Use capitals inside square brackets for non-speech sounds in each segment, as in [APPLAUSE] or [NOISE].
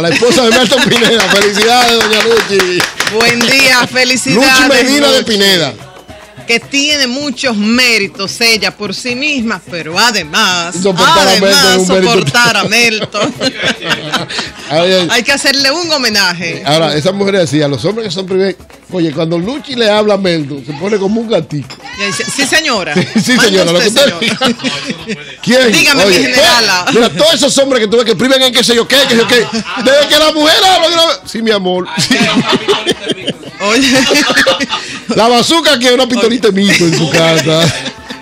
la esposa de Melton Pineda. Felicidades, doña Luchi. Buen día, felicidades. Luchi Medina de Pineda que tiene muchos méritos ella por sí misma, pero además, soportar además soportar a Melton. [LAUGHS] Hay que hacerle un homenaje. Ahora, esas mujeres decía, a los hombres que son primeros, oye, cuando Luchi le habla a Melton, se pone como un gatito. Sí, señora. [LAUGHS] Sí, señora, lo que [LAUGHS] ¿Quién? Dígame, mi generala. mira, todos esos hombres que tuve que priven en qué sé yo qué, qué sé yo qué. Ah, desde ah, que la ah. mujer habla, sí, mi amor. Oye. [LAUGHS] La bazuca que una pistolita en su casa.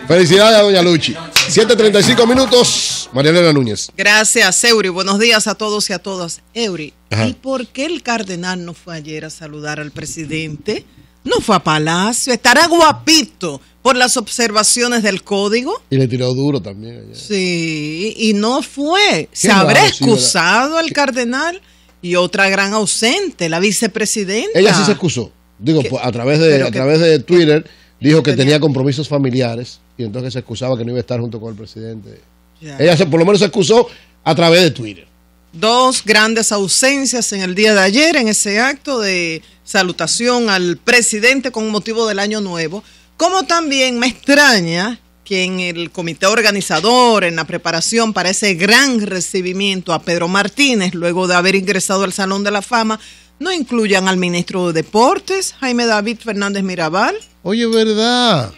Felicidades a Doña Luchi. 7.35 minutos, María Núñez. Gracias, Eury. Buenos días a todos y a todas. Eury, ¿y por qué el cardenal no fue ayer a saludar al presidente? No fue a Palacio, estará guapito por las observaciones del código. Y le tiró duro también. Sí, y no fue. ¿Se habrá excusado el cardenal? Y otra gran ausente, la vicepresidenta. Ella sí se excusó. Digo, pues, a través de, a través de Twitter dijo que tenía, compromisos familiares y entonces se excusaba que no iba a estar junto con el presidente. Ella por lo menos se excusó a través de Twitter. Dos grandes ausencias en el día de ayer en ese acto de salutación al presidente con motivo del año nuevo. Como también me extraña que en el comité organizador, en la preparación para ese gran recibimiento a Pedro Martínez, luego de haber ingresado al Salón de la Fama, no incluyan al ministro de Deportes, Jaime David Fernández Mirabal. Oye, ¿verdad?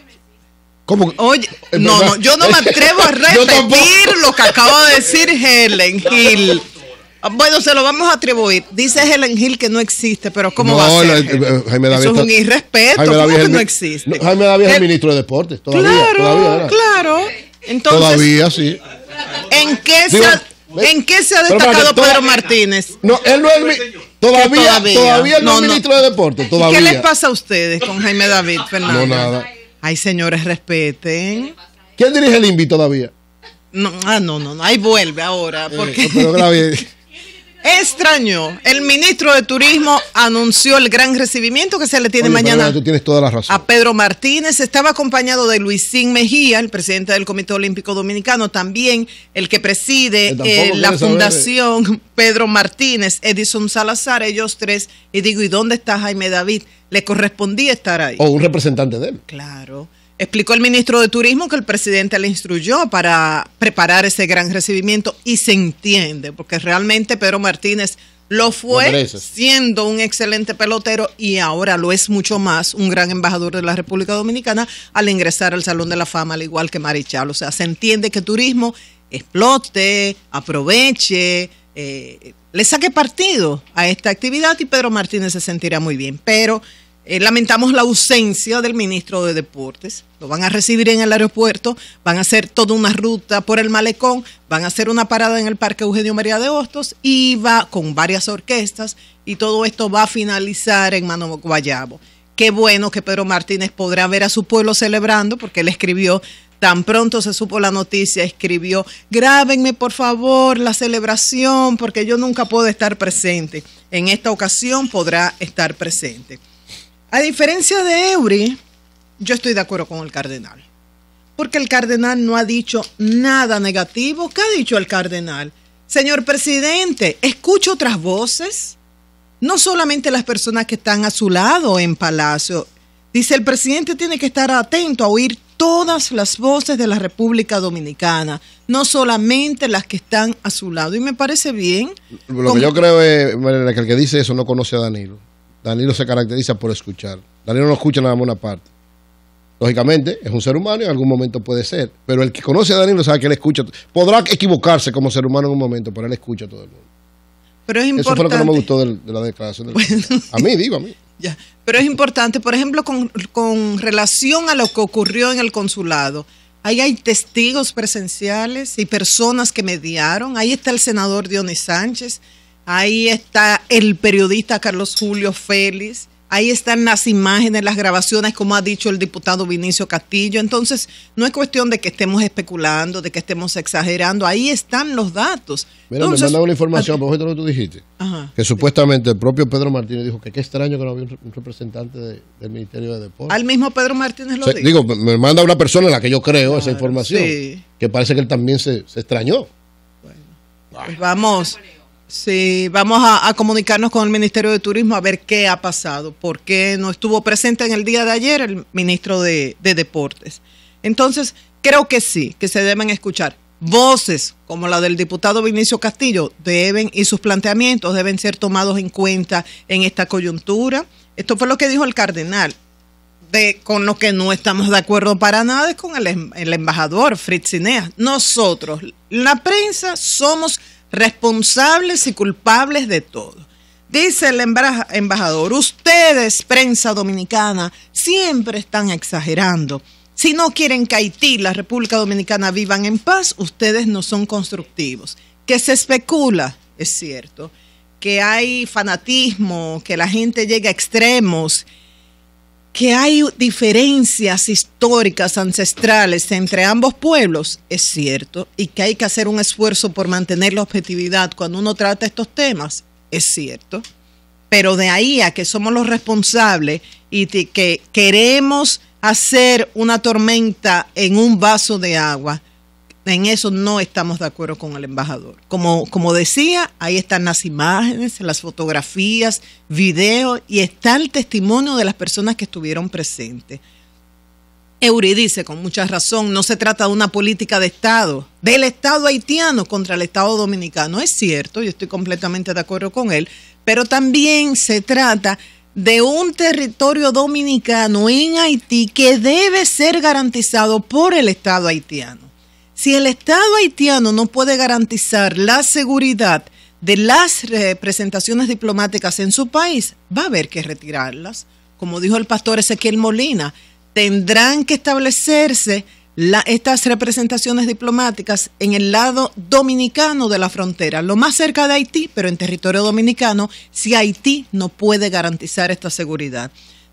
¿Cómo? Oye, no, no, yo no me [LAUGHS] atrevo a repetir lo que acaba de decir Helen Hill bueno, se lo vamos a atribuir. Dice Helen Gil que no existe, pero ¿cómo va a ser? No, eh, eh, Jaime David Eso es un irrespeto. ¿Cómo que no existe? Jaime David es el eh, ministro de Deportes. Todavía, claro, todavía claro. todavía sí. ¿En qué se ha, destacado Pedro Martínez? No, él no es todavía, todavía, no, ministro de Deportes. Todavía. ¿Qué les pasa a ustedes con Jaime David Fernández? No, nada. Ay, señores, respeten. ¿Quién dirige el INVI todavía? No, ah, no, no, Ahí vuelve ahora. Porque... [LAUGHS] Extraño. El ministro de Turismo anunció el gran recibimiento que se le tiene mañana. tienes A Pedro Martínez estaba acompañado de Luisín Mejía, el presidente del Comité Olímpico Dominicano, también el que preside eh, la Fundación Pedro Martínez, Edison Salazar, ellos tres. Y digo, ¿y dónde está Jaime David? Le correspondía estar ahí. O un representante de él. Claro. Explicó el ministro de Turismo que el presidente le instruyó para preparar ese gran recibimiento y se entiende, porque realmente Pedro Martínez lo fue siendo un excelente pelotero y ahora lo es mucho más, un gran embajador de la República Dominicana al ingresar al Salón de la Fama, al igual que Marichal. O sea, se entiende que turismo explote, aproveche, eh, le saque partido a esta actividad y Pedro Martínez se sentirá muy bien. Pero eh, lamentamos la ausencia del ministro de Deportes. Lo van a recibir en el aeropuerto, van a hacer toda una ruta por el malecón, van a hacer una parada en el Parque Eugenio María de Hostos y va con varias orquestas y todo esto va a finalizar en Mano Guayabo. Qué bueno que Pedro Martínez podrá ver a su pueblo celebrando porque él escribió Tan pronto se supo la noticia, escribió, grábenme por favor la celebración porque yo nunca puedo estar presente. En esta ocasión podrá estar presente. A diferencia de Eury, yo estoy de acuerdo con el cardenal. Porque el cardenal no ha dicho nada negativo. ¿Qué ha dicho el cardenal? Señor presidente, escucho otras voces, no solamente las personas que están a su lado en Palacio. Dice, el presidente tiene que estar atento a oír todas las voces de la República Dominicana, no solamente las que están a su lado. Y me parece bien. Lo que yo creo es, que el que dice eso no conoce a Danilo. Danilo se caracteriza por escuchar. Danilo no escucha nada más una parte. Lógicamente, es un ser humano y en algún momento puede ser. Pero el que conoce a Danilo sabe que él escucha. Podrá equivocarse como ser humano en un momento, pero él escucha a todo el mundo. Pero es Eso fue lo que no me gustó de la declaración. A mí, digo, a mí. [LAUGHS] Pero es importante, por ejemplo, con, con relación a lo que ocurrió en el consulado. Ahí hay testigos presenciales y personas que mediaron. Ahí está el senador Dionis Sánchez ahí está el periodista Carlos Julio Félix, ahí están las imágenes, las grabaciones, como ha dicho el diputado Vinicio Castillo. Entonces, no es cuestión de que estemos especulando, de que estemos exagerando, ahí están los datos. Mira, me mandaba una información, por lo que tú dijiste, que supuestamente el propio Pedro Martínez dijo que qué extraño que no había un representante del Ministerio de Deportes. Al mismo Pedro Martínez lo dijo. Digo, me manda una persona en la que yo creo esa información, que parece que él también se, se extrañó. Bueno, pues vamos. Sí, vamos a, comunicarnos con el Ministerio de Turismo a ver qué ha pasado, porque no estuvo presente en el día de ayer el ministro de, Deportes. Entonces, creo que sí, que se deben escuchar. Voces como la del diputado Vinicio Castillo deben y sus planteamientos deben ser tomados en cuenta en esta coyuntura. Esto fue lo que dijo el cardenal. De, con lo que no estamos de acuerdo para nada es con el, em, embajador Fritz Cinea. Nosotros, la prensa, somos responsables y culpables de todo. Dice el embajador, ustedes, prensa dominicana, siempre están exagerando. Si no quieren que Haití y la República Dominicana vivan en paz, ustedes no son constructivos. Que se especula, es cierto, que hay fanatismo, que la gente llega a extremos, que hay diferencias históricas, ancestrales entre ambos pueblos, es cierto, y que hay que hacer un esfuerzo por mantener la objetividad cuando uno trata estos temas, es cierto, pero de ahí a que somos los responsables y que queremos hacer una tormenta en un vaso de agua, en eso no estamos de acuerdo con el embajador. Como, como decía, ahí están las imágenes, las fotografías, videos y está el testimonio de las personas que estuvieron presentes. Eury dice con mucha razón, no se trata de una política de Estado, del Estado haitiano contra el Estado dominicano. Es cierto, yo estoy completamente de acuerdo con él, pero también se trata de un territorio dominicano en Haití que debe ser garantizado por el Estado haitiano. Si el Estado haitiano no puede garantizar la seguridad de las representaciones diplomáticas en su país, va a haber que retirarlas. Como dijo el pastor Ezequiel Molina, tendrán que establecerse estas representaciones diplomáticas en el lado dominicano de la frontera, lo más cerca de Haití, pero en territorio dominicano, si Haití no puede garantizar esta seguridad.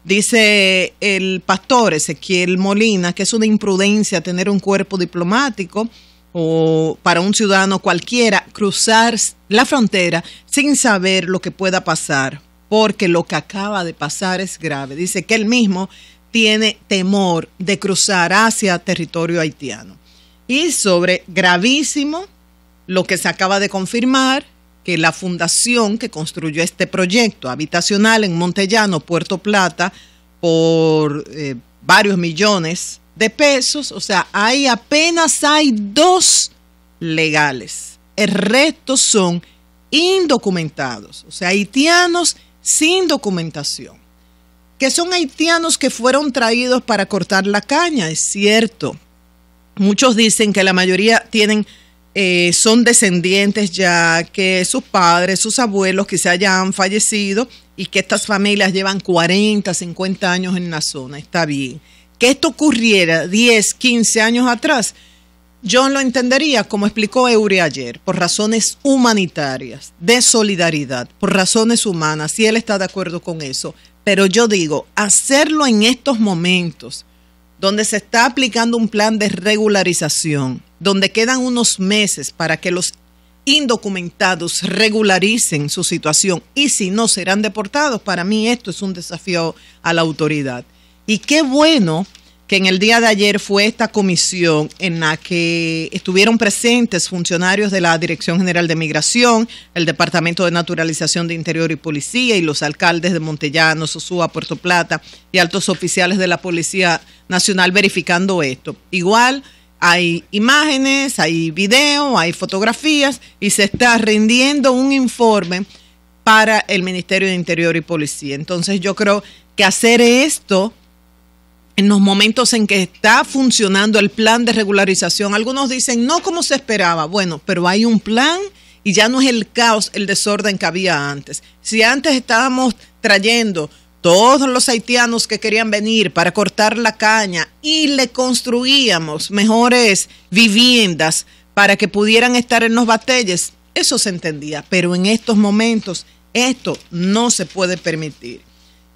Dice el pastor Ezequiel Molina que es una imprudencia tener un cuerpo diplomático o para un ciudadano cualquiera cruzar la frontera sin saber lo que pueda pasar, porque lo que acaba de pasar es grave. Dice que él mismo tiene temor de cruzar hacia territorio haitiano. Y sobre gravísimo lo que se acaba de confirmar, que la fundación que construyó este proyecto habitacional en Montellano, Puerto Plata, por eh, varios millones de pesos, o sea, ahí apenas hay dos legales, el resto son indocumentados, o sea, haitianos sin documentación, que son haitianos que fueron traídos para cortar la caña, es cierto. Muchos dicen que la mayoría tienen eh, son descendientes ya, que sus padres, sus abuelos quizá ya han fallecido y que estas familias llevan 40, 50 años en la zona. Está bien. Que esto ocurriera 10, 15 años atrás, yo lo entendería, como explicó Eure ayer, por razones humanitarias, de solidaridad, por razones humanas, si él está de acuerdo con eso. Pero yo digo, hacerlo en estos momentos, donde se está aplicando un plan de regularización, donde quedan unos meses para que los indocumentados regularicen su situación y si no serán deportados, para mí esto es un desafío a la autoridad. Y qué bueno que en el día de ayer fue esta comisión en la que estuvieron presentes funcionarios de la Dirección General de Migración, el Departamento de Naturalización de Interior y Policía y los alcaldes de Montellano, Sosúa, Puerto Plata y altos oficiales de la Policía Nacional verificando esto. Igual hay imágenes, hay video, hay fotografías y se está rindiendo un informe para el Ministerio de Interior y Policía. Entonces yo creo que hacer esto en los momentos en que está funcionando el plan de regularización, algunos dicen no como se esperaba, bueno, pero hay un plan y ya no es el caos, el desorden que había antes. Si antes estábamos trayendo todos los haitianos que querían venir para cortar la caña y le construíamos mejores viviendas para que pudieran estar en los batalles, eso se entendía, pero en estos momentos esto no se puede permitir.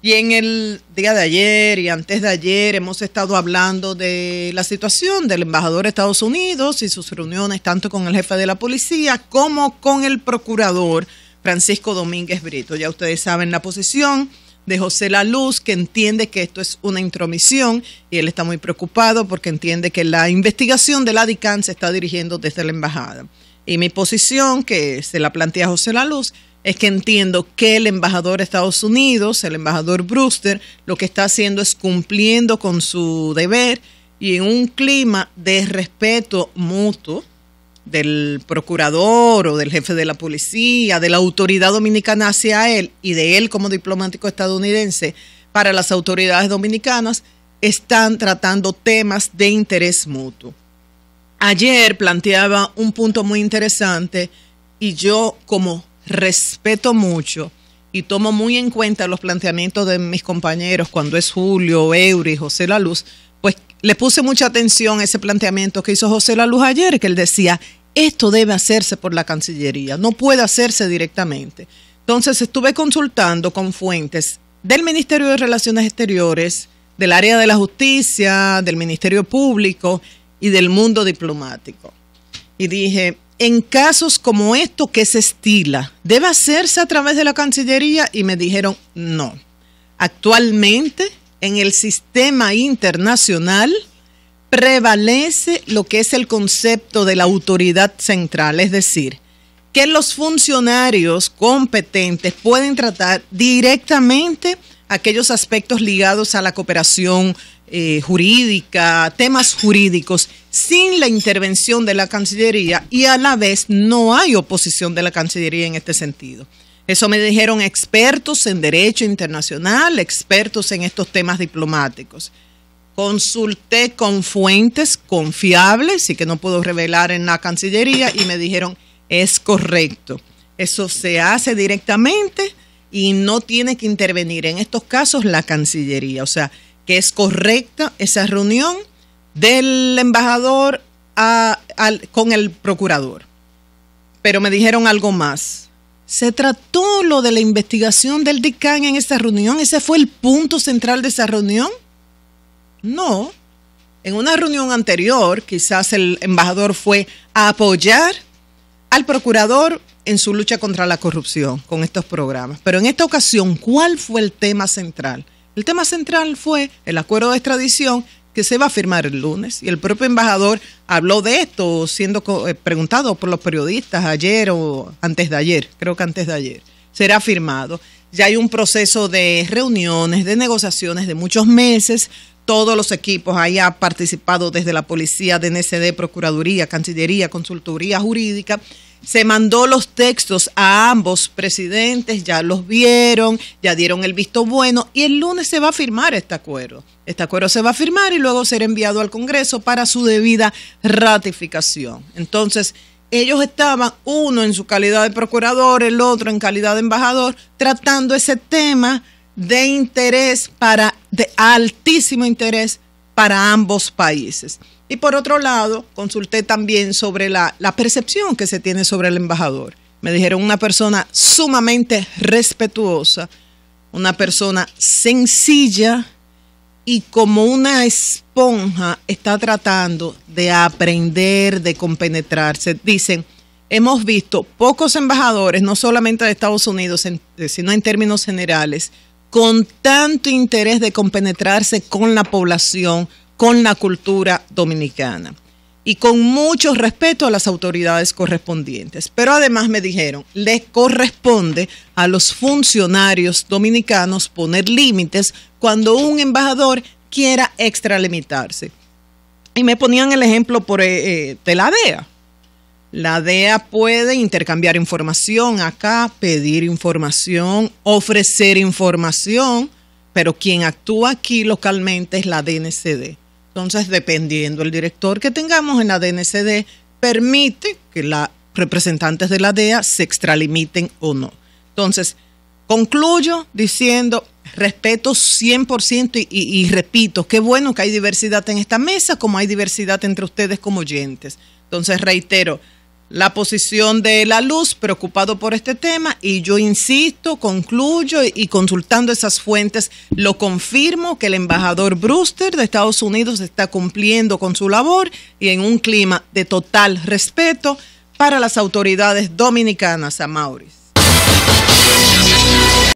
Y en el día de ayer y antes de ayer hemos estado hablando de la situación del embajador de Estados Unidos y sus reuniones tanto con el jefe de la policía como con el procurador Francisco Domínguez Brito. Ya ustedes saben la posición de José La Luz, que entiende que esto es una intromisión y él está muy preocupado porque entiende que la investigación de la DICAN se está dirigiendo desde la embajada. Y mi posición, que se la plantea José La es que entiendo que el embajador de Estados Unidos, el embajador Brewster, lo que está haciendo es cumpliendo con su deber y en un clima de respeto mutuo, del procurador o del jefe de la policía, de la autoridad dominicana hacia él y de él como diplomático estadounidense para las autoridades dominicanas, están tratando temas de interés mutuo. Ayer planteaba un punto muy interesante y yo como respeto mucho y tomo muy en cuenta los planteamientos de mis compañeros cuando es Julio, Eury, José La Luz, pues le puse mucha atención a ese planteamiento que hizo José La Luz ayer, que él decía, esto debe hacerse por la Cancillería, no puede hacerse directamente. Entonces estuve consultando con fuentes del Ministerio de Relaciones Exteriores, del área de la justicia, del Ministerio Público y del mundo diplomático. Y dije, en casos como esto que se estila, ¿debe hacerse a través de la Cancillería? Y me dijeron, no. Actualmente, en el sistema internacional, prevalece lo que es el concepto de la autoridad central, es decir, que los funcionarios competentes pueden tratar directamente aquellos aspectos ligados a la cooperación eh, jurídica, temas jurídicos, sin la intervención de la Cancillería y a la vez no hay oposición de la Cancillería en este sentido. Eso me dijeron expertos en derecho internacional, expertos en estos temas diplomáticos. Consulté con fuentes confiables y que no puedo revelar en la Cancillería y me dijeron, es correcto. Eso se hace directamente y no tiene que intervenir en estos casos la Cancillería. O sea, que es correcta esa reunión del embajador con el procurador. Pero me dijeron algo más. Se trató lo de la investigación del DICAN en esa reunión. Ese fue el punto central de esa reunión. No. En una reunión anterior, quizás el embajador fue a apoyar al procurador en su lucha contra la corrupción con estos programas. Pero en esta ocasión, ¿cuál fue el tema central? El tema central fue el acuerdo de extradición que se va a firmar el lunes. Y el propio embajador habló de esto, siendo eh, preguntado por los periodistas ayer o antes de ayer, creo que antes de ayer. Será firmado. Ya hay un proceso de reuniones, de negociaciones de muchos meses todos los equipos. Ahí ha participado desde la policía, DNCD, Procuraduría, Cancillería, Consultoría Jurídica. Se mandó los textos a ambos presidentes, ya los vieron, ya dieron el visto bueno y el lunes se va a firmar este acuerdo. Este acuerdo se va a firmar y luego será enviado al Congreso para su debida ratificación. Entonces, ellos estaban, uno en su calidad de procurador, el otro en calidad de embajador, tratando ese tema de interés para, de altísimo interés para ambos países. Y por otro lado, consulté también sobre la, la percepción que se tiene sobre el embajador. Me dijeron una persona sumamente respetuosa, una persona sencilla y como una esponja está tratando de aprender, de compenetrarse. Dicen, hemos visto pocos embajadores, no solamente de Estados Unidos, sino en términos generales, con tanto interés de compenetrarse con la población, con la cultura dominicana y con mucho respeto a las autoridades correspondientes. Pero además me dijeron, les corresponde a los funcionarios dominicanos poner límites cuando un embajador quiera extralimitarse. Y me ponían el ejemplo por, eh, eh, de la DEA. La DEA puede intercambiar información acá, pedir información, ofrecer información, pero quien actúa aquí localmente es la DNCD. Entonces, dependiendo el director que tengamos en la DNCD, permite que los representantes de la DEA se extralimiten o no. Entonces, concluyo diciendo, respeto 100% y, y, repito, qué bueno que hay diversidad en esta mesa, como hay diversidad entre ustedes como oyentes. Entonces, reitero, la posición de la luz preocupado por este tema y yo insisto, concluyo y, consultando esas fuentes lo confirmo que el embajador Brewster de Estados Unidos está cumpliendo con su labor y en un clima de total respeto para las autoridades dominicanas a Maurice.